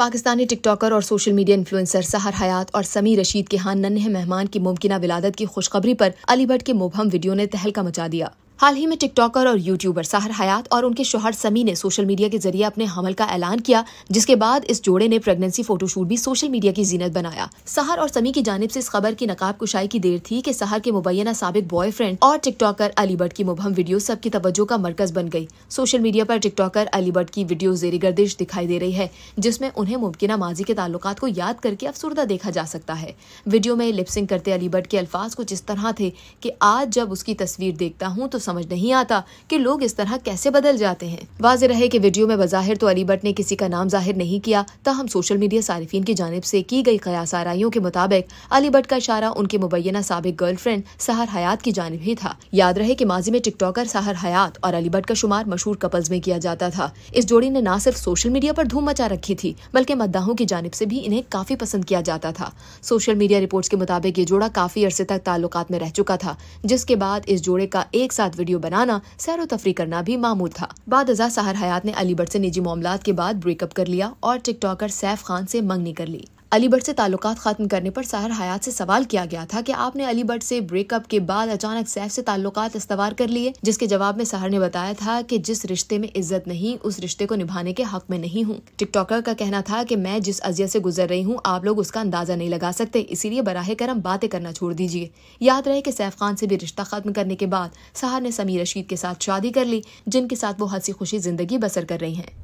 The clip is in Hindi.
पाकिस्तानी टिकटॉकर और social media influencer Sehar Hayat और समी रशीद के हाँ नन्हे मेहमान की मुमकिन विलादत की खुशखबरी पर अली भट्ट के मुबहम वीडियो ने तहलका मचा दिया हाल ही में टिकटॉकर और यूट्यूबर साहर हयात और उनके शोहर समी ने सोशल मीडिया के जरिए अपने हमल का ऐलान किया जिसके बाद इस जोड़े ने प्रेगनेंसी फोटोशूट भी सोशल मीडिया की जीनत बनाया साहर और समी की जानब ऐसी इस खबर की नकाब कुशाई की देर थी की सहर के मुबैना सबक बॉयफ्रेंड और टिकटॉकर अली बट की मुबहम वीडियो सबकी तवज्जो का मरकज बन गई सोशल मीडिया पर टिकटॉकर अली बट की वीडियो जेर गर्दिश दिखाई दे रही है जिसमें उन्हें मुमकिन माजी के ताल्लुक को याद करके अफसरदा देखा जा सकता है वीडियो में लिपसिंग करते अली बट के अल्फाज कुछ इस तरह थे की आज जब उसकी तस्वीर देखता हूँ तो समझ नहीं आता कि लोग इस तरह कैसे बदल जाते हैं वाज रहे कि वीडियो में बजाहिर तो अली भट्ट ने किसी का नाम जाहिर नहीं किया तहम सोशल मीडिया सार्फिन की जानब ऐसी की गई कयास आरियों के मुताबिक अली भट्ट का इशारा उनके मुबैना सबक गर्लफ्रेंड सहर हयात की जानब ही था याद रहे की माजी में टिकटॉकर सहर हयात और अली भट्ट का शुमार मशहूर कपल्स में किया जाता था इस जोड़ी ने न सिर्फ सोशल मीडिया आरोप धूम मचा रखी थी बल्कि मद्दाहों की जानब ऐसी भी इन्हें काफी पसंद किया जाता था सोशल मीडिया रिपोर्ट के मुताबिक ये जोड़ा काफी अरसे तक ताल्लुकात में रह चुका था जिसके बाद इस जोड़े का एक साथ वीडियो बनाना सैर तफरी करना भी मामूर था बाद अजा सहार हयात ने अली भट्ट ऐसी निजी मामला के बाद ब्रेकअप कर लिया और टिकटॉकर सैफ खान ऐसी मंगनी कर ली अली भट्ट से ताल्लुक ख़त्म करने पर सहर हयात से सवाल किया गया था कि आपने अली भट्ट से ब्रेकअप के बाद अचानक सैफ से ताल्लुक इस्तवार कर लिए जिसके जवाब में सहर ने बताया था कि जिस रिश्ते में इज्जत नहीं उस रिश्ते को निभाने के हक में नहीं हूँ टिकटॉकर का कहना था कि मैं जिस अजियत से गुजर रही हूँ आप लोग उसका अंदाजा नहीं लगा सकते इसीलिए बराह करम बातें करना छोड़ दीजिए याद रहे की सैफ खान से भी रिश्ता खत्म करने के बाद सहर ने समीर रशीद के साथ शादी कर ली जिनके साथ वो हंसी खुशी जिंदगी बसर कर रही हैं